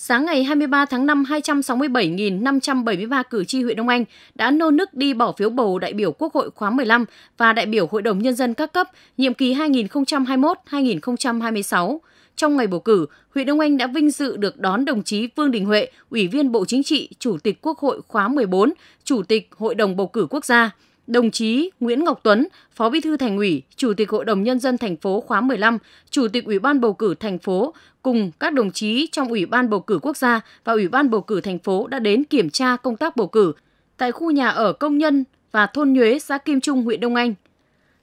Sáng ngày 23 tháng 5, 267.573 cử tri huyện Đông Anh đã nô nức đi bỏ phiếu bầu đại biểu Quốc hội khóa 15 và đại biểu Hội đồng Nhân dân các cấp nhiệm kỳ 2021-2026. Trong ngày bầu cử, huyện Đông Anh đã vinh dự được đón đồng chí Vương Đình Huệ, Ủy viên Bộ Chính trị, Chủ tịch Quốc hội khóa 14, Chủ tịch Hội đồng Bầu cử Quốc gia – đồng chí Nguyễn Ngọc Tuấn, Phó Bí thư Thành ủy, Chủ tịch Hội đồng nhân dân thành phố khóa 15, Chủ tịch Ủy ban bầu cử thành phố cùng các đồng chí trong Ủy ban bầu cử quốc gia và Ủy ban bầu cử thành phố đã đến kiểm tra công tác bầu cử tại khu nhà ở công nhân và thôn Nhuế, xã Kim Trung, huyện Đông Anh.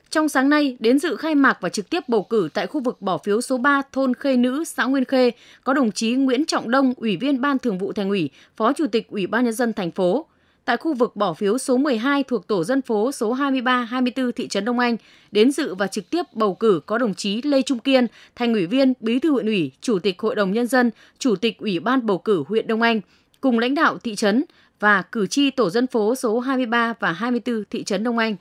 Trong sáng nay, đến dự khai mạc và trực tiếp bầu cử tại khu vực bỏ phiếu số 3 thôn Khê Nữ, xã Nguyên Khê, có đồng chí Nguyễn Trọng Đông, Ủy viên Ban Thường vụ Thành ủy, Phó Chủ tịch Ủy ban nhân dân thành phố tại khu vực bỏ phiếu số 12 thuộc tổ dân phố số 23-24 thị trấn Đông Anh, đến dự và trực tiếp bầu cử có đồng chí Lê Trung Kiên, thành ủy viên, bí thư huyện ủy, chủ tịch hội đồng nhân dân, chủ tịch ủy ban bầu cử huyện Đông Anh, cùng lãnh đạo thị trấn và cử tri tổ dân phố số 23 và 24 thị trấn Đông Anh.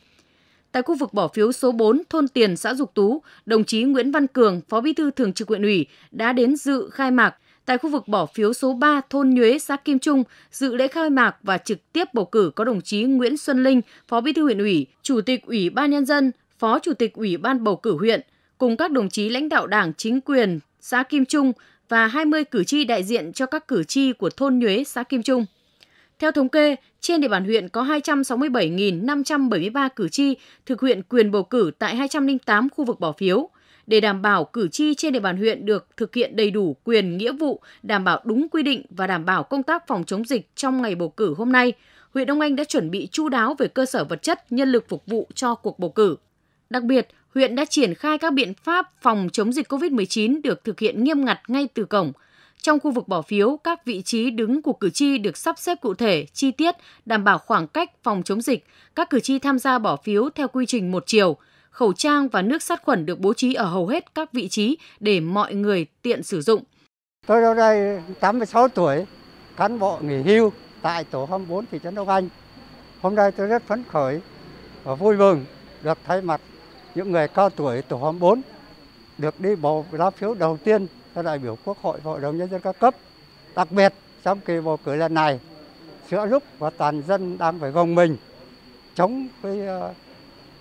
Tại khu vực bỏ phiếu số 4 thôn Tiền xã Dục Tú, đồng chí Nguyễn Văn Cường, Phó Bí thư Thường trực huyện ủy đã đến dự khai mạc Tại khu vực bỏ phiếu số 3 thôn Nhuế, xã Kim Trung, dự lễ khai mạc và trực tiếp bầu cử có đồng chí Nguyễn Xuân Linh, Phó Bí thư huyện ủy, Chủ tịch Ủy ban nhân dân, Phó Chủ tịch Ủy ban bầu cử huyện cùng các đồng chí lãnh đạo Đảng, chính quyền xã Kim Trung và 20 cử tri đại diện cho các cử tri của thôn Nhuế, xã Kim Trung. Theo thống kê, trên địa bàn huyện có 267.573 cử tri thực hiện quyền bầu cử tại 208 khu vực bỏ phiếu để đảm bảo cử tri trên địa bàn huyện được thực hiện đầy đủ quyền nghĩa vụ, đảm bảo đúng quy định và đảm bảo công tác phòng chống dịch trong ngày bầu cử hôm nay, huyện Đông Anh đã chuẩn bị chu đáo về cơ sở vật chất, nhân lực phục vụ cho cuộc bầu cử. Đặc biệt, huyện đã triển khai các biện pháp phòng chống dịch COVID-19 được thực hiện nghiêm ngặt ngay từ cổng. Trong khu vực bỏ phiếu, các vị trí đứng của cử tri được sắp xếp cụ thể, chi tiết, đảm bảo khoảng cách phòng chống dịch. Các cử tri tham gia bỏ phiếu theo quy trình một chiều – khẩu trang và nước sát khuẩn được bố trí ở hầu hết các vị trí để mọi người tiện sử dụng. Tôi ở đây 86 tuổi, cán bộ nghỉ hưu tại tổ 24 thị trấn Đông Anh. Hôm nay tôi rất phấn khởi và vui mừng được thay mặt những người cao tuổi tổ 24 được đi bầu lá phiếu đầu tiên cho đại biểu Quốc hội và Hội đồng Nhân dân các cấp. Đặc biệt trong kỳ bầu cử lần này, giữa lúc và toàn dân đang phải gồng mình chống cái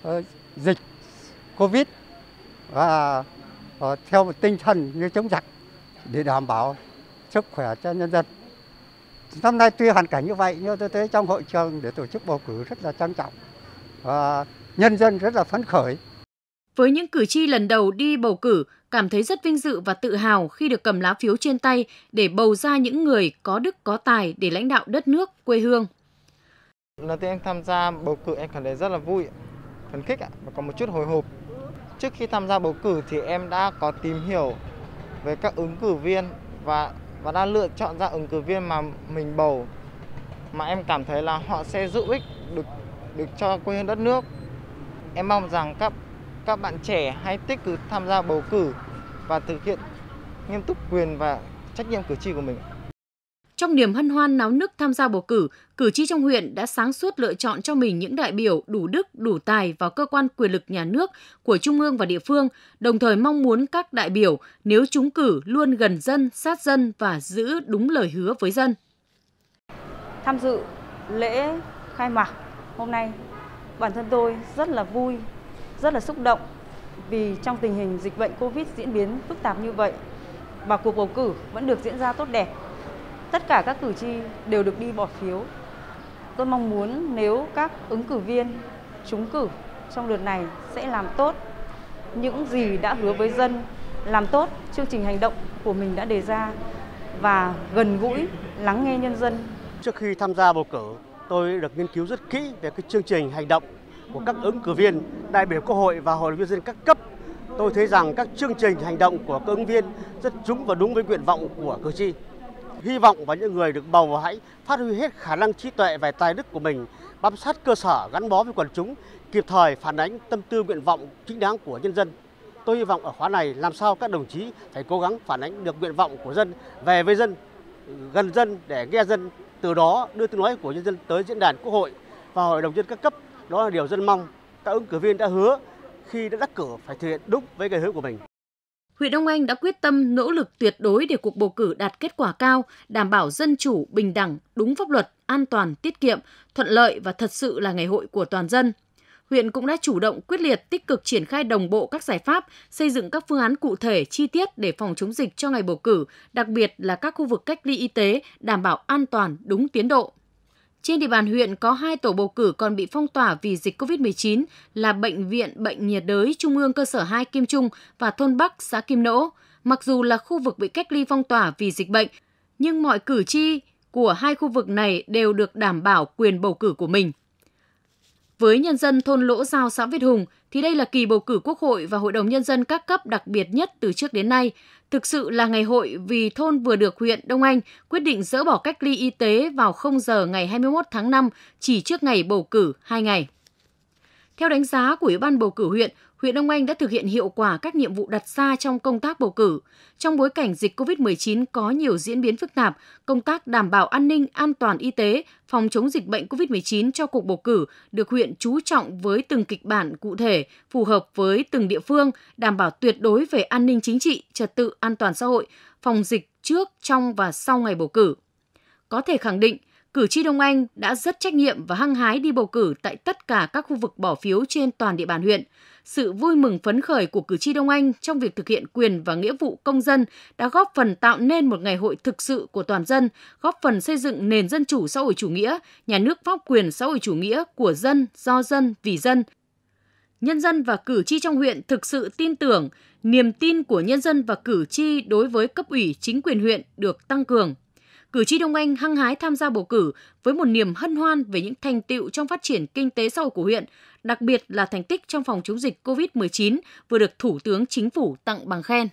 uh, uh, dịch Covid và ờ, theo một tinh thần như chống giặc để đảm bảo sức khỏe cho nhân dân. Năm nay tuy hoàn cảnh như vậy nhưng tôi thấy trong hội trường để tổ chức bầu cử rất là trang trọng và nhân dân rất là phấn khởi. Với những cử tri lần đầu đi bầu cử, cảm thấy rất vinh dự và tự hào khi được cầm lá phiếu trên tay để bầu ra những người có đức có tài để lãnh đạo đất nước, quê hương. Lần tiên em tham gia bầu cử em cảm thấy rất là vui, phấn khích và có một chút hồi hộp Trước khi tham gia bầu cử thì em đã có tìm hiểu về các ứng cử viên và và đã lựa chọn ra ứng cử viên mà mình bầu mà em cảm thấy là họ sẽ giúp ích được được cho quê hương đất nước. Em mong rằng các các bạn trẻ hãy tích cực tham gia bầu cử và thực hiện nghiêm túc quyền và trách nhiệm cử tri của mình. Trong niềm hân hoan náo nức tham gia bầu cử, cử tri trong huyện đã sáng suốt lựa chọn cho mình những đại biểu đủ đức, đủ tài vào cơ quan quyền lực nhà nước của trung ương và địa phương, đồng thời mong muốn các đại biểu nếu chúng cử luôn gần dân, sát dân và giữ đúng lời hứa với dân. Tham dự lễ khai mạc hôm nay, bản thân tôi rất là vui, rất là xúc động vì trong tình hình dịch bệnh Covid diễn biến phức tạp như vậy mà cuộc bầu cử vẫn được diễn ra tốt đẹp tất cả các cử tri đều được đi bỏ phiếu. Tôi mong muốn nếu các ứng cử viên trúng cử trong đợt này sẽ làm tốt những gì đã hứa với dân, làm tốt chương trình hành động của mình đã đề ra và gần gũi lắng nghe nhân dân. Trước khi tham gia bầu cử, tôi được nghiên cứu rất kỹ về cái chương trình hành động của các ứng cử viên, đại biểu quốc hội và hội viên dân các cấp. Tôi thấy rằng các chương trình hành động của các ứng viên rất trúng và đúng với nguyện vọng của cử tri hy vọng và những người được bầu hãy phát huy hết khả năng trí tuệ và tài đức của mình, bám sát cơ sở gắn bó với quần chúng, kịp thời phản ánh tâm tư nguyện vọng chính đáng của nhân dân. Tôi hy vọng ở khóa này làm sao các đồng chí phải cố gắng phản ánh được nguyện vọng của dân về với dân, gần dân để nghe dân, từ đó đưa tiếng nói của nhân dân tới diễn đàn Quốc hội và Hội đồng dân các cấp. Đó là điều dân mong. Các ứng cử viên đã hứa khi đã đắc cử phải thực hiện đúng với cái hứa của mình huyện Đông Anh đã quyết tâm nỗ lực tuyệt đối để cuộc bầu cử đạt kết quả cao, đảm bảo dân chủ, bình đẳng, đúng pháp luật, an toàn, tiết kiệm, thuận lợi và thật sự là ngày hội của toàn dân. Huyện cũng đã chủ động quyết liệt tích cực triển khai đồng bộ các giải pháp, xây dựng các phương án cụ thể chi tiết để phòng chống dịch cho ngày bầu cử, đặc biệt là các khu vực cách ly y tế đảm bảo an toàn đúng tiến độ. Trên địa bàn huyện có hai tổ bầu cử còn bị phong tỏa vì dịch COVID-19 là Bệnh viện Bệnh nhiệt đới Trung ương cơ sở 2 Kim Trung và thôn Bắc xã Kim Nỗ. Mặc dù là khu vực bị cách ly phong tỏa vì dịch bệnh, nhưng mọi cử tri của hai khu vực này đều được đảm bảo quyền bầu cử của mình. Với nhân dân thôn Lỗ Giao xã Việt Hùng thì đây là kỳ bầu cử Quốc hội và Hội đồng Nhân dân các cấp đặc biệt nhất từ trước đến nay. Thực sự là ngày hội vì thôn vừa được huyện Đông Anh quyết định dỡ bỏ cách ly y tế vào 0 giờ ngày 21 tháng 5 chỉ trước ngày bầu cử 2 ngày. Theo đánh giá của Ủy ban bầu cử huyện, huyện Đông Anh đã thực hiện hiệu quả các nhiệm vụ đặt ra trong công tác bầu cử. Trong bối cảnh dịch COVID-19 có nhiều diễn biến phức tạp, công tác đảm bảo an ninh, an toàn y tế, phòng chống dịch bệnh COVID-19 cho cuộc bầu cử được huyện chú trọng với từng kịch bản cụ thể, phù hợp với từng địa phương, đảm bảo tuyệt đối về an ninh chính trị, trật tự an toàn xã hội, phòng dịch trước, trong và sau ngày bầu cử. Có thể khẳng định, cử tri Đông Anh đã rất trách nhiệm và hăng hái đi bầu cử tại tất cả các khu vực bỏ phiếu trên toàn địa bàn huyện sự vui mừng phấn khởi của cử tri Đông Anh trong việc thực hiện quyền và nghĩa vụ công dân đã góp phần tạo nên một ngày hội thực sự của toàn dân, góp phần xây dựng nền dân chủ xã hội chủ nghĩa, nhà nước pháp quyền xã hội chủ nghĩa của dân, do dân, vì dân. Nhân dân và cử tri trong huyện thực sự tin tưởng, niềm tin của nhân dân và cử tri đối với cấp ủy chính quyền huyện được tăng cường cử tri Đông Anh hăng hái tham gia bầu cử với một niềm hân hoan về những thành tựu trong phát triển kinh tế xã hội của huyện, đặc biệt là thành tích trong phòng chống dịch COVID-19 vừa được Thủ tướng Chính phủ tặng bằng khen.